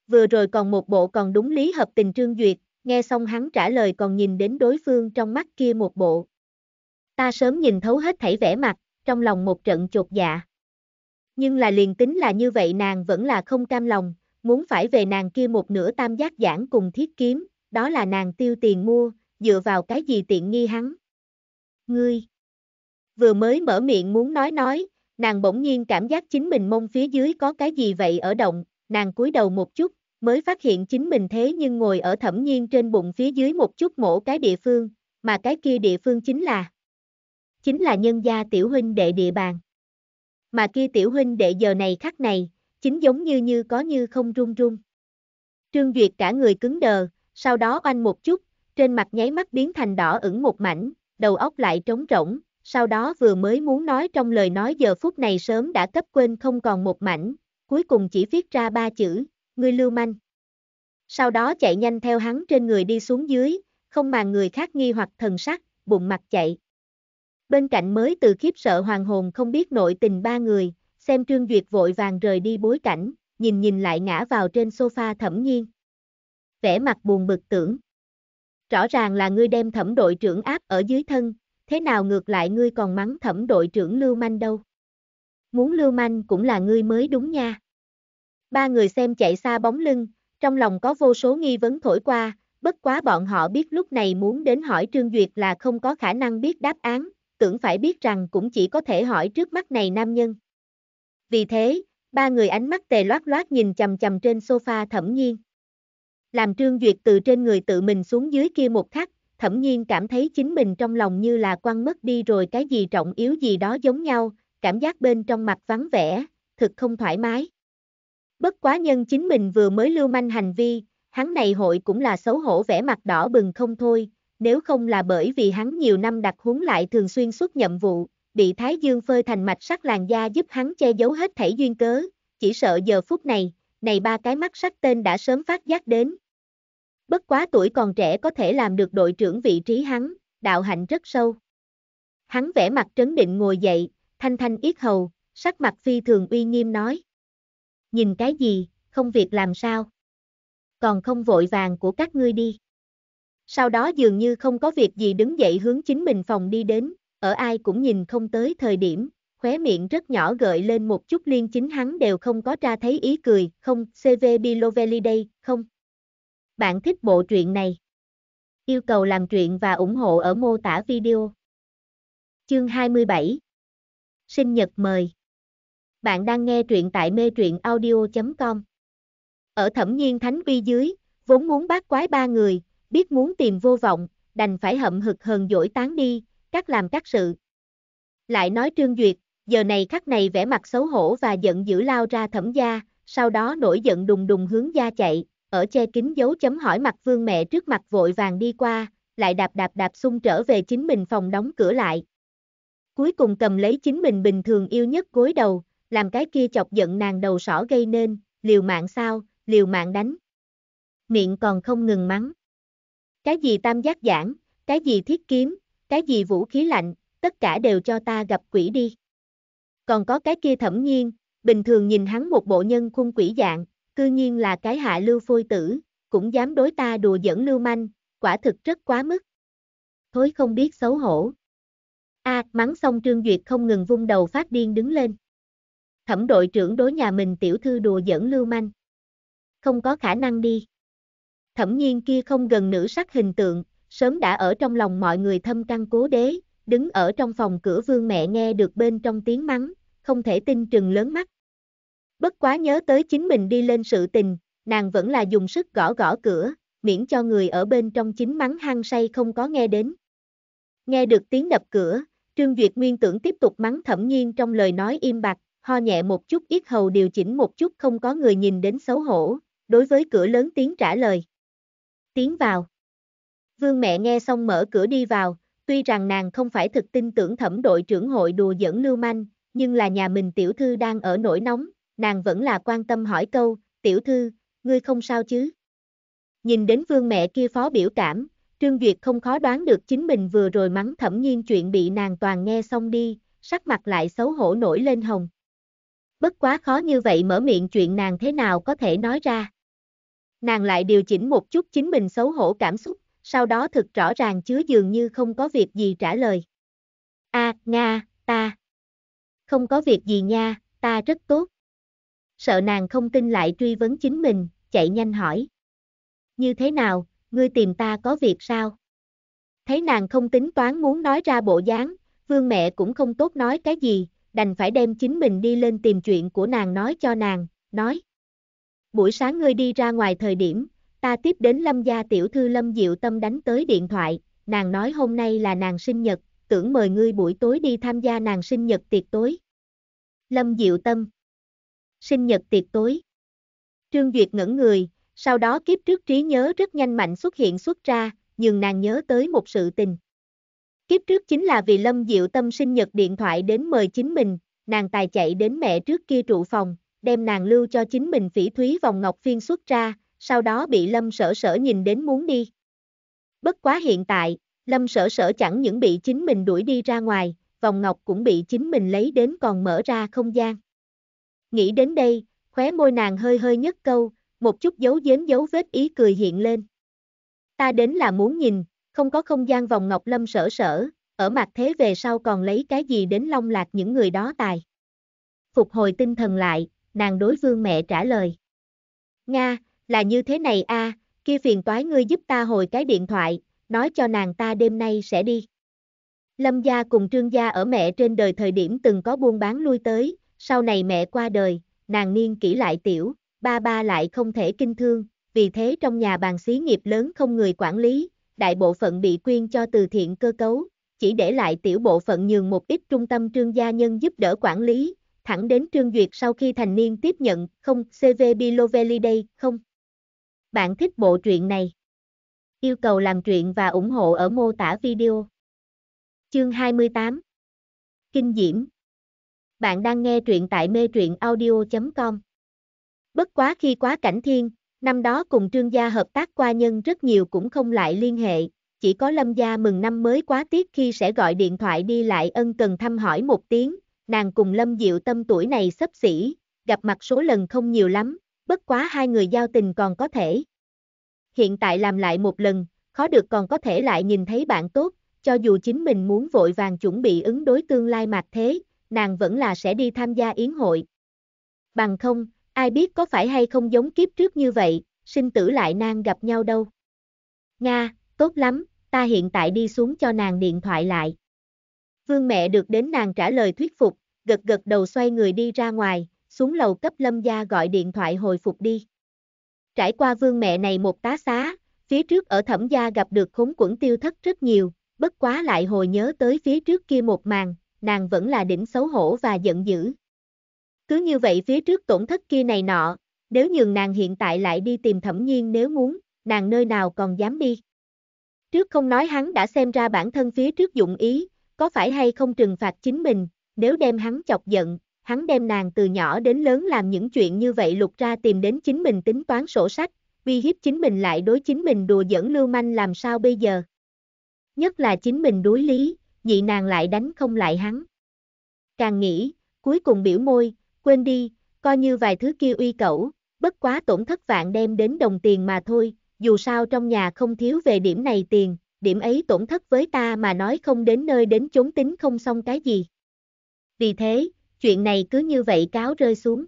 Vừa rồi còn một bộ còn đúng lý hợp tình trương duyệt, nghe xong hắn trả lời còn nhìn đến đối phương trong mắt kia một bộ. Ta sớm nhìn thấu hết thảy vẻ mặt, trong lòng một trận chột dạ. Nhưng là liền tính là như vậy nàng vẫn là không cam lòng, muốn phải về nàng kia một nửa tam giác giảng cùng thiết kiếm, đó là nàng tiêu tiền mua, dựa vào cái gì tiện nghi hắn. Ngươi! vừa mới mở miệng muốn nói nói, nàng bỗng nhiên cảm giác chính mình mông phía dưới có cái gì vậy ở động, nàng cúi đầu một chút, mới phát hiện chính mình thế nhưng ngồi ở thẩm nhiên trên bụng phía dưới một chút mổ cái địa phương, mà cái kia địa phương chính là chính là nhân gia tiểu huynh đệ địa bàn. Mà kia tiểu huynh đệ giờ này khắc này, chính giống như như có như không run run. Trương Duyệt cả người cứng đờ, sau đó oanh một chút, trên mặt nháy mắt biến thành đỏ ửng một mảnh, đầu óc lại trống rỗng, sau đó vừa mới muốn nói trong lời nói giờ phút này sớm đã cấp quên không còn một mảnh, cuối cùng chỉ viết ra ba chữ, ngươi lưu manh. Sau đó chạy nhanh theo hắn trên người đi xuống dưới, không mà người khác nghi hoặc thần sắc, bụng mặt chạy. Bên cạnh mới từ khiếp sợ hoàng hồn không biết nội tình ba người, xem Trương Duyệt vội vàng rời đi bối cảnh, nhìn nhìn lại ngã vào trên sofa thẩm nhiên. Vẻ mặt buồn bực tưởng. Rõ ràng là ngươi đem thẩm đội trưởng áp ở dưới thân, thế nào ngược lại ngươi còn mắng thẩm đội trưởng Lưu Manh đâu. Muốn Lưu Manh cũng là ngươi mới đúng nha. Ba người xem chạy xa bóng lưng, trong lòng có vô số nghi vấn thổi qua, bất quá bọn họ biết lúc này muốn đến hỏi Trương Duyệt là không có khả năng biết đáp án, tưởng phải biết rằng cũng chỉ có thể hỏi trước mắt này nam nhân. Vì thế, ba người ánh mắt tề loát loát nhìn chầm chầm trên sofa thẩm nhiên. Làm Trương Duyệt từ trên người tự mình xuống dưới kia một khắc, thẩm nhiên cảm thấy chính mình trong lòng như là quăng mất đi rồi cái gì trọng yếu gì đó giống nhau, cảm giác bên trong mặt vắng vẻ, thực không thoải mái. Bất quá nhân chính mình vừa mới lưu manh hành vi, hắn này hội cũng là xấu hổ vẻ mặt đỏ bừng không thôi, nếu không là bởi vì hắn nhiều năm đặt huấn lại thường xuyên xuất nhiệm vụ, bị Thái Dương phơi thành mạch sắc làn da giúp hắn che giấu hết thảy duyên cớ, chỉ sợ giờ phút này, này ba cái mắt sắc tên đã sớm phát giác đến, bất quá tuổi còn trẻ có thể làm được đội trưởng vị trí hắn, đạo hạnh rất sâu. Hắn vẽ mặt trấn định ngồi dậy, thanh thanh yết hầu, sắc mặt phi thường uy nghiêm nói. Nhìn cái gì, không việc làm sao. Còn không vội vàng của các ngươi đi. Sau đó dường như không có việc gì đứng dậy hướng chính mình phòng đi đến, ở ai cũng nhìn không tới thời điểm, khóe miệng rất nhỏ gợi lên một chút liên chính hắn đều không có ra thấy ý cười, không, CV Bilovelli đây, không. Bạn thích bộ truyện này? Yêu cầu làm truyện và ủng hộ ở mô tả video. Chương 27 Sinh nhật mời Bạn đang nghe truyện tại mê truyện audio.com Ở thẩm nhiên thánh uy dưới, vốn muốn bác quái ba người, biết muốn tìm vô vọng, đành phải hậm hực hờn dỗi tán đi, các làm các sự. Lại nói Trương Duyệt, giờ này khắc này vẻ mặt xấu hổ và giận dữ lao ra thẩm gia, sau đó nổi giận đùng đùng hướng gia chạy, ở che kính dấu chấm hỏi mặt vương mẹ trước mặt vội vàng đi qua, lại đạp đạp đạp xung trở về chính mình phòng đóng cửa lại. Cuối cùng cầm lấy chính mình bình thường yêu nhất gối đầu, làm cái kia chọc giận nàng đầu sỏ gây nên, liều mạng sao, liều mạng đánh. Miệng còn không ngừng mắng. Cái gì tam giác giảng, cái gì thiết kiếm, cái gì vũ khí lạnh, tất cả đều cho ta gặp quỷ đi. Còn có cái kia thẩm nhiên, bình thường nhìn hắn một bộ nhân khung quỷ dạng, cư nhiên là cái hạ lưu phôi tử, cũng dám đối ta đùa giỡn lưu manh, quả thực rất quá mức. Thối không biết xấu hổ. A, à, mắng xong Trương Duyệt không ngừng vung đầu phát điên đứng lên. Thẩm đội trưởng đối nhà mình tiểu thư đùa giỡn lưu manh. Không có khả năng đi. Thẩm nhiên kia không gần nữ sắc hình tượng, sớm đã ở trong lòng mọi người thâm căn cố đế, đứng ở trong phòng cửa vương mẹ nghe được bên trong tiếng mắng, không thể tin trừng lớn mắt. Bất quá nhớ tới chính mình đi lên sự tình, nàng vẫn là dùng sức gõ gõ cửa, miễn cho người ở bên trong chính mắng hăng say không có nghe đến. Nghe được tiếng đập cửa, Trương Duyệt nguyên tưởng tiếp tục mắng thẩm nhiên trong lời nói im bạc, ho nhẹ một chút ít hầu điều chỉnh một chút không có người nhìn đến xấu hổ, đối với cửa lớn tiếng trả lời. tiến vào. Vương mẹ nghe xong mở cửa đi vào, tuy rằng nàng không phải thực tin tưởng thẩm đội trưởng hội đùa dẫn lưu manh, nhưng là nhà mình tiểu thư đang ở nổi nóng, nàng vẫn là quan tâm hỏi câu, tiểu thư, ngươi không sao chứ? Nhìn đến vương mẹ kia phó biểu cảm, Trương Duyệt không khó đoán được chính mình vừa rồi mắng thẩm nhiên chuyện bị nàng toàn nghe xong đi, sắc mặt lại xấu hổ nổi lên hồng. Bất quá khó như vậy mở miệng chuyện nàng thế nào có thể nói ra. Nàng lại điều chỉnh một chút chính mình xấu hổ cảm xúc, sau đó thực rõ ràng chứa dường như không có việc gì trả lời. A, Nga, ta. Không có việc gì nha, ta rất tốt sợ nàng không tin lại truy vấn chính mình, chạy nhanh hỏi. Như thế nào, ngươi tìm ta có việc sao? Thấy nàng không tính toán muốn nói ra bộ dáng, vương mẹ cũng không tốt nói cái gì, đành phải đem chính mình đi lên tìm chuyện của nàng nói cho nàng, nói. Buổi sáng ngươi đi ra ngoài thời điểm, ta tiếp đến lâm gia tiểu thư lâm diệu tâm đánh tới điện thoại, nàng nói hôm nay là nàng sinh nhật, tưởng mời ngươi buổi tối đi tham gia nàng sinh nhật tiệc tối. Lâm Diệu Tâm sinh nhật tiệc tối. Trương Duyệt ngẩn người, sau đó kiếp trước trí nhớ rất nhanh mạnh xuất hiện xuất ra, nhưng nàng nhớ tới một sự tình. Kiếp trước chính là vì Lâm Diệu Tâm sinh nhật điện thoại đến mời chính mình, nàng tài chạy đến mẹ trước kia trụ phòng, đem nàng lưu cho chính mình phỉ thúy vòng ngọc phiên xuất ra, sau đó bị Lâm Sở Sở nhìn đến muốn đi. Bất quá hiện tại, Lâm Sở Sở chẳng những bị chính mình đuổi đi ra ngoài, vòng ngọc cũng bị chính mình lấy đến còn mở ra không gian. Nghĩ đến đây, khóe môi nàng hơi hơi nhất câu, một chút dấu dếm dấu vết ý cười hiện lên. Ta đến là muốn nhìn, không có không gian vòng ngọc lâm sở sở, ở mặt thế về sau còn lấy cái gì đến long lạc những người đó tài. Phục hồi tinh thần lại, nàng đối vương mẹ trả lời. Nga, là như thế này a, kia phiền toái ngươi giúp ta hồi cái điện thoại, nói cho nàng ta đêm nay sẽ đi. Lâm gia cùng Trương gia ở mẹ trên đời thời điểm từng có buôn bán lui tới, sau này mẹ qua đời, nàng niên kỹ lại tiểu, ba ba lại không thể kinh thương, vì thế trong nhà bàn xí nghiệp lớn không người quản lý, đại bộ phận bị quyên cho từ thiện cơ cấu, chỉ để lại tiểu bộ phận nhường một ít trung tâm trương gia nhân giúp đỡ quản lý, thẳng đến trương duyệt sau khi thành niên tiếp nhận, không, CV Bilovelli đây, không. Bạn thích bộ truyện này? Yêu cầu làm truyện và ủng hộ ở mô tả video. Chương 28 Kinh Diễm bạn đang nghe truyện tại mê truyện audio.com. Bất quá khi quá cảnh thiên, năm đó cùng trương gia hợp tác qua nhân rất nhiều cũng không lại liên hệ, chỉ có lâm gia mừng năm mới quá tiếc khi sẽ gọi điện thoại đi lại ân cần thăm hỏi một tiếng, nàng cùng lâm diệu tâm tuổi này sấp xỉ, gặp mặt số lần không nhiều lắm, bất quá hai người giao tình còn có thể. Hiện tại làm lại một lần, khó được còn có thể lại nhìn thấy bạn tốt, cho dù chính mình muốn vội vàng chuẩn bị ứng đối tương lai mạc thế, nàng vẫn là sẽ đi tham gia yến hội. Bằng không, ai biết có phải hay không giống kiếp trước như vậy, sinh tử lại nàng gặp nhau đâu. Nga, tốt lắm, ta hiện tại đi xuống cho nàng điện thoại lại. Vương mẹ được đến nàng trả lời thuyết phục, gật gật đầu xoay người đi ra ngoài, xuống lầu cấp lâm gia gọi điện thoại hồi phục đi. Trải qua vương mẹ này một tá xá, phía trước ở thẩm gia gặp được khốn quẩn tiêu thất rất nhiều, bất quá lại hồi nhớ tới phía trước kia một màn, nàng vẫn là đỉnh xấu hổ và giận dữ. Cứ như vậy phía trước tổn thất kia này nọ, nếu nhường nàng hiện tại lại đi tìm thẩm nhiên nếu muốn, nàng nơi nào còn dám đi. Trước không nói hắn đã xem ra bản thân phía trước dụng ý, có phải hay không trừng phạt chính mình, nếu đem hắn chọc giận, hắn đem nàng từ nhỏ đến lớn làm những chuyện như vậy lục ra tìm đến chính mình tính toán sổ sách, uy hiếp chính mình lại đối chính mình đùa giỡn lưu manh làm sao bây giờ. Nhất là chính mình đối lý, dị nàng lại đánh không lại hắn. Càng nghĩ, cuối cùng biểu môi, quên đi, coi như vài thứ kia uy cẩu, bất quá tổn thất vạn đem đến đồng tiền mà thôi, dù sao trong nhà không thiếu về điểm này tiền, điểm ấy tổn thất với ta mà nói không đến nơi đến chốn tính không xong cái gì. Vì thế, chuyện này cứ như vậy cáo rơi xuống.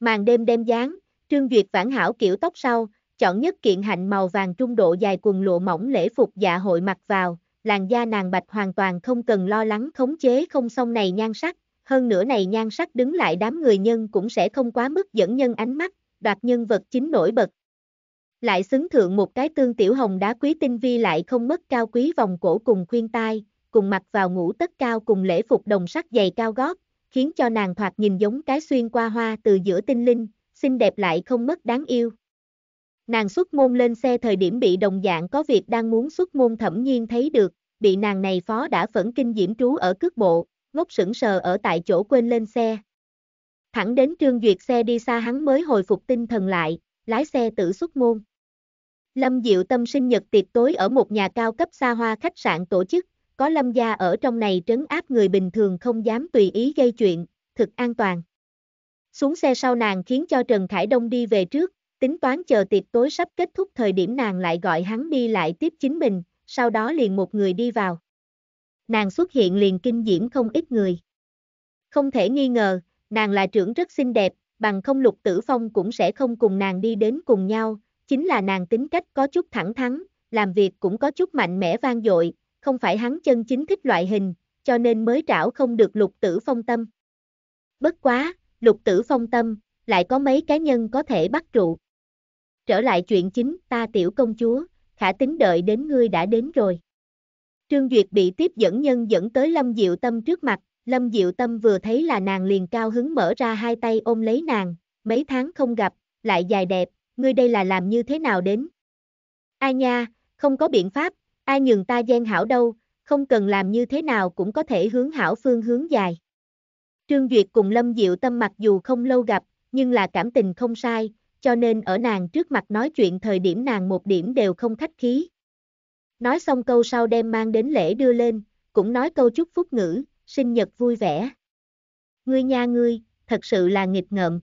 Màn đêm đêm dáng, Trương Duyệt vãn hảo kiểu tóc sau, chọn nhất kiện hạnh màu vàng trung độ dài quần lụa mỏng lễ phục dạ hội mặc vào, làn da nàng bạch hoàn toàn không cần lo lắng khống chế không xong này nhan sắc, hơn nữa này nhan sắc đứng lại đám người nhân cũng sẽ không quá mức dẫn nhân ánh mắt, đoạt nhân vật chính nổi bật. Lại xứng thượng một cái tương tiểu hồng đá quý tinh vi lại không mất cao quý vòng cổ cùng khuyên tai, cùng mặc vào ngũ tất cao cùng lễ phục đồng sắc dày cao gót, khiến cho nàng thoạt nhìn giống cái xuyên qua hoa từ giữa tinh linh, xinh đẹp lại không mất đáng yêu. Nàng xuất môn lên xe thời điểm bị đồng dạng có việc đang muốn xuất môn thẩm nhiên thấy được, bị nàng này phó đã phẫn kinh diễm trú ở cước bộ, ngốc sững sờ ở tại chỗ quên lên xe. Thẳng đến Trương Duyệt xe đi xa hắn mới hồi phục tinh thần lại, lái xe tự xuất môn. Lâm Diệu Tâm sinh nhật tiệc tối ở một nhà cao cấp xa hoa khách sạn tổ chức, có Lâm gia ở trong này trấn áp người bình thường không dám tùy ý gây chuyện, thực an toàn. Xuống xe sau nàng khiến cho Trần Khải Đông đi về trước, tính toán chờ tiệc tối sắp kết thúc thời điểm nàng lại gọi hắn đi lại tiếp chính mình, sau đó liền một người đi vào. Nàng xuất hiện liền kinh diễm không ít người. Không thể nghi ngờ, nàng là trưởng rất xinh đẹp, bằng không lục tử phong cũng sẽ không cùng nàng đi đến cùng nhau, chính là nàng tính cách có chút thẳng thắn, làm việc cũng có chút mạnh mẽ vang dội, không phải hắn chân chính thích loại hình, cho nên mới trảo không được lục tử phong tâm. Bất quá, lục tử phong tâm, lại có mấy cá nhân có thể bắt trụ. Trở lại chuyện chính, ta tiểu công chúa, khả tính đợi đến ngươi đã đến rồi. Trương Duyệt bị tiếp dẫn nhân dẫn tới Lâm Diệu Tâm trước mặt, Lâm Diệu Tâm vừa thấy là nàng liền cao hứng mở ra hai tay ôm lấy nàng, mấy tháng không gặp, lại dài đẹp, ngươi đây là làm như thế nào đến? Ai nha, không có biện pháp, ai nhường ta gian hảo đâu, không cần làm như thế nào cũng có thể hướng hảo phương hướng dài. Trương Duyệt cùng Lâm Diệu Tâm mặc dù không lâu gặp, nhưng là cảm tình không sai, cho nên ở nàng trước mặt nói chuyện thời điểm nàng một điểm đều không khách khí. Nói xong câu sau đem mang đến lễ đưa lên, cũng nói câu chúc phúc ngữ, sinh nhật vui vẻ. Ngươi nha ngươi, thật sự là nghịch ngợm.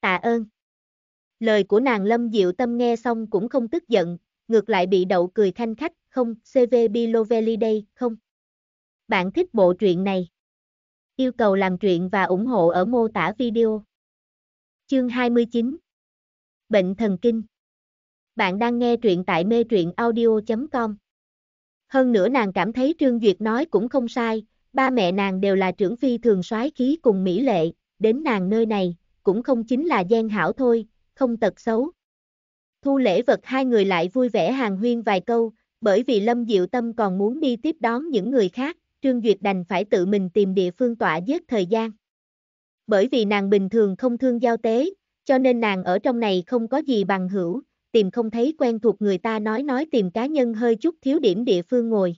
Tạ ơn. Lời của nàng Lâm Diệu Tâm nghe xong cũng không tức giận, ngược lại bị đậu cười thanh khách, không, CV Bilovelli đây, không. Bạn thích bộ truyện này. Yêu cầu làm truyện và ủng hộ ở mô tả video. Chương 29 bệnh thần kinh. Bạn đang nghe truyện tại mê truyện audio.com. Hơn nữa nàng cảm thấy Trương Duyệt nói cũng không sai, ba mẹ nàng đều là trưởng phi thường soái khí cùng mỹ lệ, đến nàng nơi này, cũng không chính là gian hảo thôi, không tật xấu. Thu lễ vật hai người lại vui vẻ hàng huyên vài câu, bởi vì Lâm Diệu Tâm còn muốn đi tiếp đón những người khác, Trương Duyệt đành phải tự mình tìm địa phương tọa giết thời gian. Bởi vì nàng bình thường không thương giao tế, cho nên nàng ở trong này không có gì bằng hữu, tìm không thấy quen thuộc người ta nói nói tìm cá nhân hơi chút thiếu điểm địa phương ngồi.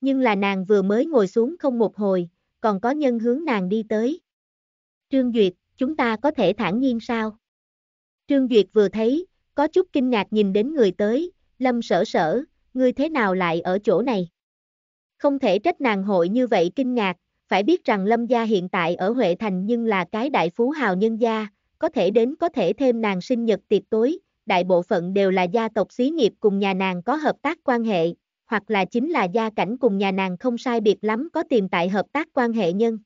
Nhưng là nàng vừa mới ngồi xuống không một hồi, còn có nhân hướng nàng đi tới. Trương Duyệt, chúng ta có thể thản nhiên sao? Trương Duyệt vừa thấy, có chút kinh ngạc nhìn đến người tới, lâm sở sở, ngươi thế nào lại ở chỗ này? Không thể trách nàng hội như vậy kinh ngạc, phải biết rằng lâm gia hiện tại ở Huệ Thành nhưng là cái đại phú hào nhân gia, có thể đến có thể thêm nàng sinh nhật tiệc tối, đại bộ phận đều là gia tộc xí nghiệp cùng nhà nàng có hợp tác quan hệ, hoặc là chính là gia cảnh cùng nhà nàng không sai biệt lắm có tiềm tại hợp tác quan hệ nhân.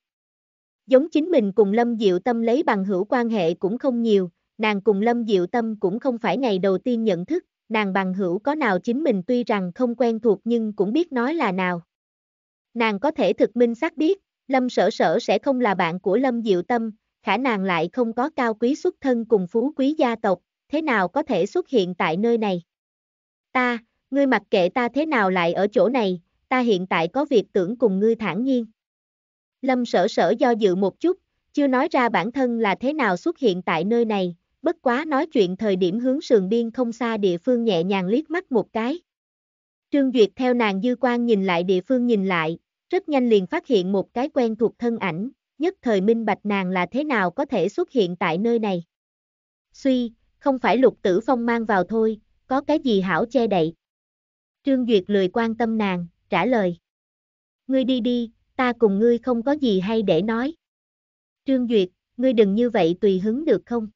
Giống chính mình cùng Lâm Diệu Tâm lấy bằng hữu quan hệ cũng không nhiều, nàng cùng Lâm Diệu Tâm cũng không phải ngày đầu tiên nhận thức, nàng bằng hữu có nào chính mình tuy rằng không quen thuộc nhưng cũng biết nói là nào. Nàng có thể thực minh xác biết, Lâm Sở Sở sẽ không là bạn của Lâm Diệu Tâm, khả nàng lại không có cao quý xuất thân cùng phú quý gia tộc, thế nào có thể xuất hiện tại nơi này? Ta, ngươi mặc kệ ta thế nào lại ở chỗ này, ta hiện tại có việc tưởng cùng ngươi thản nhiên. Lâm sở sở do dự một chút, chưa nói ra bản thân là thế nào xuất hiện tại nơi này, bất quá nói chuyện thời điểm hướng sườn biên không xa địa phương nhẹ nhàng liếc mắt một cái. Trương Duyệt theo nàng dư quan nhìn lại địa phương nhìn lại, rất nhanh liền phát hiện một cái quen thuộc thân ảnh, nhất thời minh bạch nàng là thế nào có thể xuất hiện tại nơi này. Suy, không phải lục tử phong mang vào thôi, có cái gì hảo che đậy. Trương Duyệt lười quan tâm nàng, trả lời. Ngươi đi đi, ta cùng ngươi không có gì hay để nói. Trương Duyệt, ngươi đừng như vậy tùy hứng được không?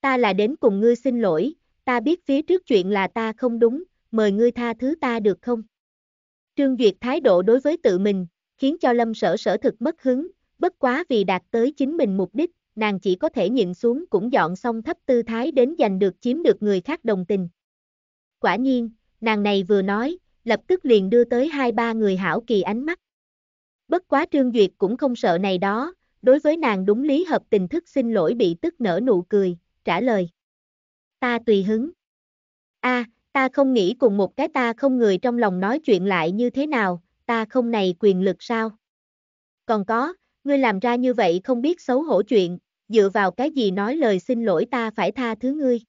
Ta là đến cùng ngươi xin lỗi, ta biết phía trước chuyện là ta không đúng, mời ngươi tha thứ ta được không? Trương Duyệt thái độ đối với tự mình, khiến cho Lâm Sở Sở thực mất hứng, bất quá vì đạt tới chính mình mục đích, nàng chỉ có thể nhịn xuống cũng dọn xong thấp tư thái đến giành được chiếm được người khác đồng tình. Quả nhiên, nàng này vừa nói, lập tức liền đưa tới hai ba người hảo kỳ ánh mắt. Bất quá Trương Duyệt cũng không sợ này đó, đối với nàng đúng lý hợp tình thức xin lỗi bị tức nở nụ cười, trả lời. Ta tùy hứng. a ta không nghĩ cùng một cái ta không người trong lòng nói chuyện lại như thế nào, ta không này quyền lực sao? Còn có, ngươi làm ra như vậy không biết xấu hổ chuyện, dựa vào cái gì nói lời xin lỗi ta phải tha thứ ngươi.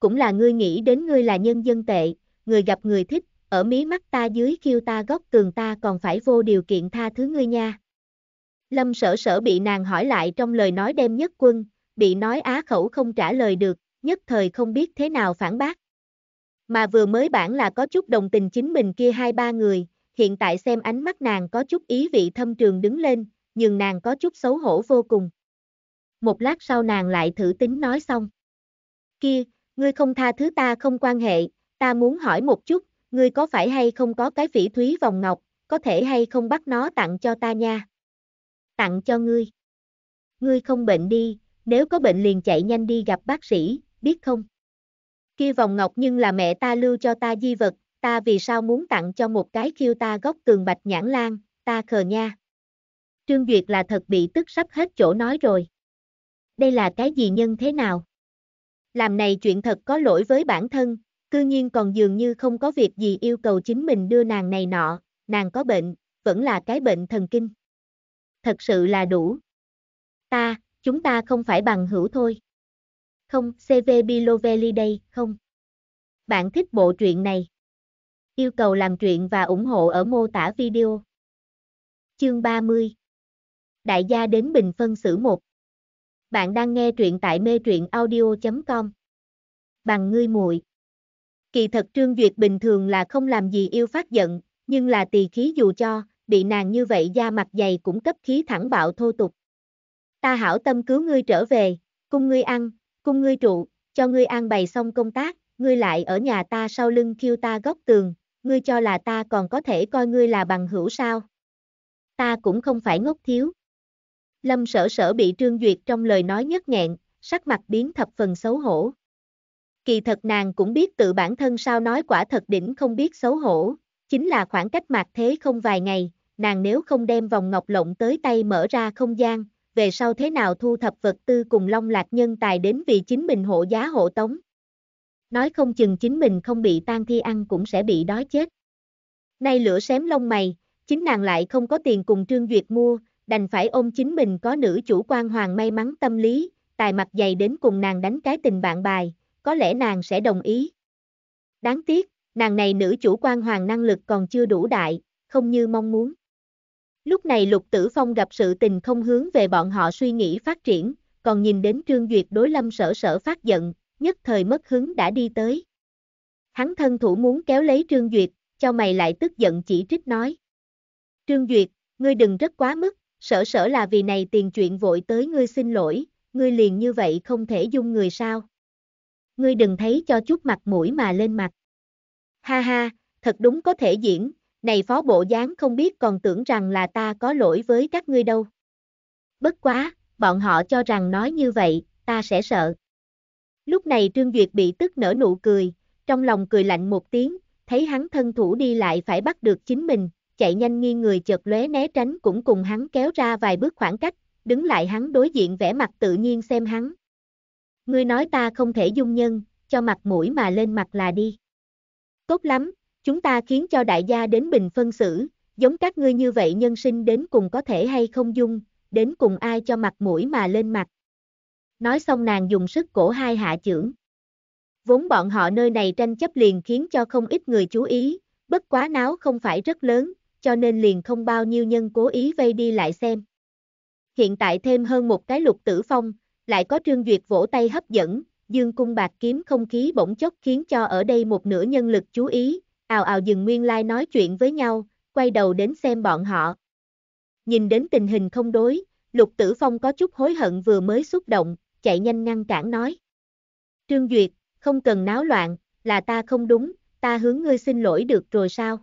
Cũng là ngươi nghĩ đến ngươi là nhân dân tệ, người gặp người thích, ở mí mắt ta dưới khiêu ta góc tường ta còn phải vô điều kiện tha thứ ngươi nha. Lâm sở sở bị nàng hỏi lại trong lời nói đem nhất quân, bị nói á khẩu không trả lời được, nhất thời không biết thế nào phản bác. Mà vừa mới bản là có chút đồng tình chính mình kia hai ba người, hiện tại xem ánh mắt nàng có chút ý vị thâm trường đứng lên, nhưng nàng có chút xấu hổ vô cùng. Một lát sau nàng lại thử tính nói xong. Kia, ngươi không tha thứ ta không quan hệ, ta muốn hỏi một chút, ngươi có phải hay không có cái phỉ thúy vòng ngọc, có thể hay không bắt nó tặng cho ta nha. Tặng cho ngươi. Ngươi không bệnh đi, nếu có bệnh liền chạy nhanh đi gặp bác sĩ, biết không? Kia vòng ngọc nhưng là mẹ ta lưu cho ta di vật, ta vì sao muốn tặng cho một cái khiêu ta gốc tường bạch nhãn lan, ta khờ nha. Trương Duyệt là thật bị tức sắp hết chỗ nói rồi. Đây là cái gì nhân thế nào? Làm này chuyện thật có lỗi với bản thân, cư nhiên còn dường như không có việc gì yêu cầu chính mình đưa nàng này nọ, nàng có bệnh, vẫn là cái bệnh thần kinh. Thật sự là đủ. Ta, chúng ta không phải bằng hữu thôi. Không, CV Bilovelli đây, không. Bạn thích bộ truyện này. Yêu cầu làm truyện và ủng hộ ở mô tả video. Chương 30 đại gia đến bình phân xử một. Bạn đang nghe truyện tại mê truyện audio.com. Bằng ngươi muội. Kỳ thật Trương Duyệt bình thường là không làm gì yêu phát giận, nhưng là tỳ khí dù cho, bị nàng như vậy da mặt dày cũng cấp khí thẳng bạo thô tục. Ta hảo tâm cứu ngươi trở về, cung ngươi ăn, cung ngươi trụ, cho ngươi an bày xong công tác, ngươi lại ở nhà ta sau lưng khiêu ta góc tường, ngươi cho là ta còn có thể coi ngươi là bằng hữu sao. Ta cũng không phải ngốc thiếu. Lâm sở sở bị Trương Duyệt trong lời nói nhất nghẹn, sắc mặt biến thập phần xấu hổ. Kỳ thật nàng cũng biết tự bản thân sao nói quả thật đỉnh không biết xấu hổ, chính là khoảng cách mạc thế không vài ngày, nàng nếu không đem vòng ngọc lộng tới tay mở ra không gian, về sau thế nào thu thập vật tư cùng long lạc nhân tài đến vì chính mình hộ giá hộ tống. Nói không chừng chính mình không bị tan thi ăn cũng sẽ bị đói chết. Nay lửa xém lông mày, chính nàng lại không có tiền cùng Trương Duyệt mua, đành phải ôm chính mình có nữ chủ quan hoàng may mắn tâm lý, tài mặt dày đến cùng nàng đánh cái tình bạn bài, có lẽ nàng sẽ đồng ý. Đáng tiếc, nàng này nữ chủ quan hoàng năng lực còn chưa đủ đại, không như mong muốn. Lúc này Lục Tử Phong gặp sự tình không hướng về bọn họ suy nghĩ phát triển, còn nhìn đến Trương Duyệt đối lâm sở sở phát giận, nhất thời mất hứng đã đi tới. Hắn thân thủ muốn kéo lấy Trương Duyệt, cho mày lại tức giận chỉ trích nói. Trương Duyệt, ngươi đừng rất quá mức, sở sở là vì này tiền chuyện vội tới ngươi xin lỗi, ngươi liền như vậy không thể dung người sao. Ngươi đừng thấy cho chút mặt mũi mà lên mặt. Ha ha, thật đúng có thể diễn, này phó bộ dáng không biết còn tưởng rằng là ta có lỗi với các ngươi đâu. Bất quá, bọn họ cho rằng nói như vậy, ta sẽ sợ. Lúc này Trương Duyệt bị tức nở nụ cười, trong lòng cười lạnh một tiếng, thấy hắn thân thủ đi lại phải bắt được chính mình, chạy nhanh nghiêng người chợt lóe né tránh cũng cùng hắn kéo ra vài bước khoảng cách, đứng lại hắn đối diện vẻ mặt tự nhiên xem hắn. Ngươi nói ta không thể dung nhân, cho mặt mũi mà lên mặt là đi. Tốt lắm, chúng ta khiến cho đại gia đến bình phân xử, giống các ngươi như vậy nhân sinh đến cùng có thể hay không dung, đến cùng ai cho mặt mũi mà lên mặt. Nói xong nàng dùng sức cổ hai hạ chưởng. Vốn bọn họ nơi này tranh chấp liền khiến cho không ít người chú ý, bất quá náo không phải rất lớn, cho nên liền không bao nhiêu nhân cố ý vây đi lại xem. Hiện tại thêm hơn một cái lục tử phong, lại có trương duyệt vỗ tay hấp dẫn, dương cung bạc kiếm không khí bỗng chốc khiến cho ở đây một nửa nhân lực chú ý, ào ào dừng nguyên lai like nói chuyện với nhau, quay đầu đến xem bọn họ. Nhìn đến tình hình không đối, lục tử phong có chút hối hận vừa mới xúc động, chạy nhanh ngăn cản nói. Trương Duyệt, không cần náo loạn, là ta không đúng, ta hướng ngươi xin lỗi được rồi sao?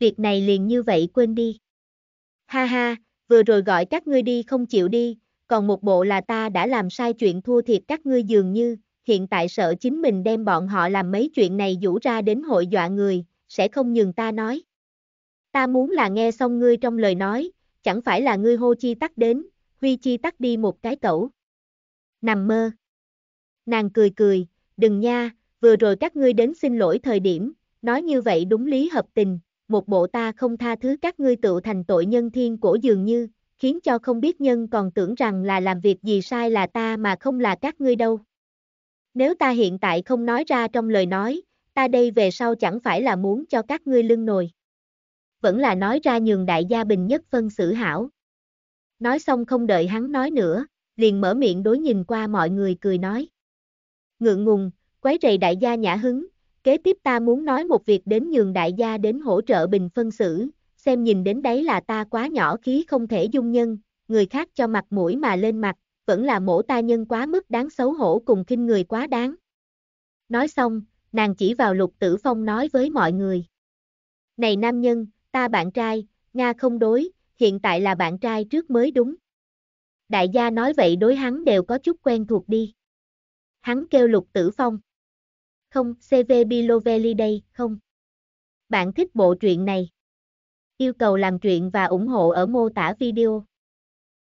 việc này liền như vậy quên đi. Ha ha, vừa rồi gọi các ngươi đi không chịu đi, còn một bộ là ta đã làm sai chuyện thua thiệt các ngươi dường như, hiện tại sợ chính mình đem bọn họ làm mấy chuyện này rủ ra đến hội dọa người, sẽ không nhường ta nói. Ta muốn là nghe xong ngươi trong lời nói, chẳng phải là ngươi hô chi tắc đến, huy chi tắc đi một cái cẩu. Nằm mơ. Nàng cười cười, đừng nha, vừa rồi các ngươi đến xin lỗi thời điểm, nói như vậy đúng lý hợp tình, một bộ ta không tha thứ các ngươi tự thành tội nhân thiên cổ dường như, khiến cho không biết nhân còn tưởng rằng là làm việc gì sai là ta mà không là các ngươi đâu. Nếu ta hiện tại không nói ra trong lời nói, ta đây về sau chẳng phải là muốn cho các ngươi lưng nồi. Vẫn là nói ra nhường đại gia bình nhất phân xử hảo. Nói xong không đợi hắn nói nữa, liền mở miệng đối nhìn qua mọi người cười nói. Ngượng ngùng, quấy rầy đại gia nhã hứng, Kế tiếp ta muốn nói một việc đến nhường đại gia đến hỗ trợ bình phân xử, xem nhìn đến đấy là ta quá nhỏ khí không thể dung nhân, người khác cho mặt mũi mà lên mặt, vẫn là mổ ta nhân quá mức đáng xấu hổ cùng kinh người quá đáng. Nói xong, nàng chỉ vào lục tử phong nói với mọi người. Này nam nhân, ta bạn trai, Nga không đối, hiện tại là bạn trai trước mới đúng. Đại gia nói vậy đối hắn đều có chút quen thuộc đi. Hắn kêu lục tử phong không, CV Biloveliday, không. Bạn thích bộ truyện này? Yêu cầu làm truyện và ủng hộ ở mô tả video.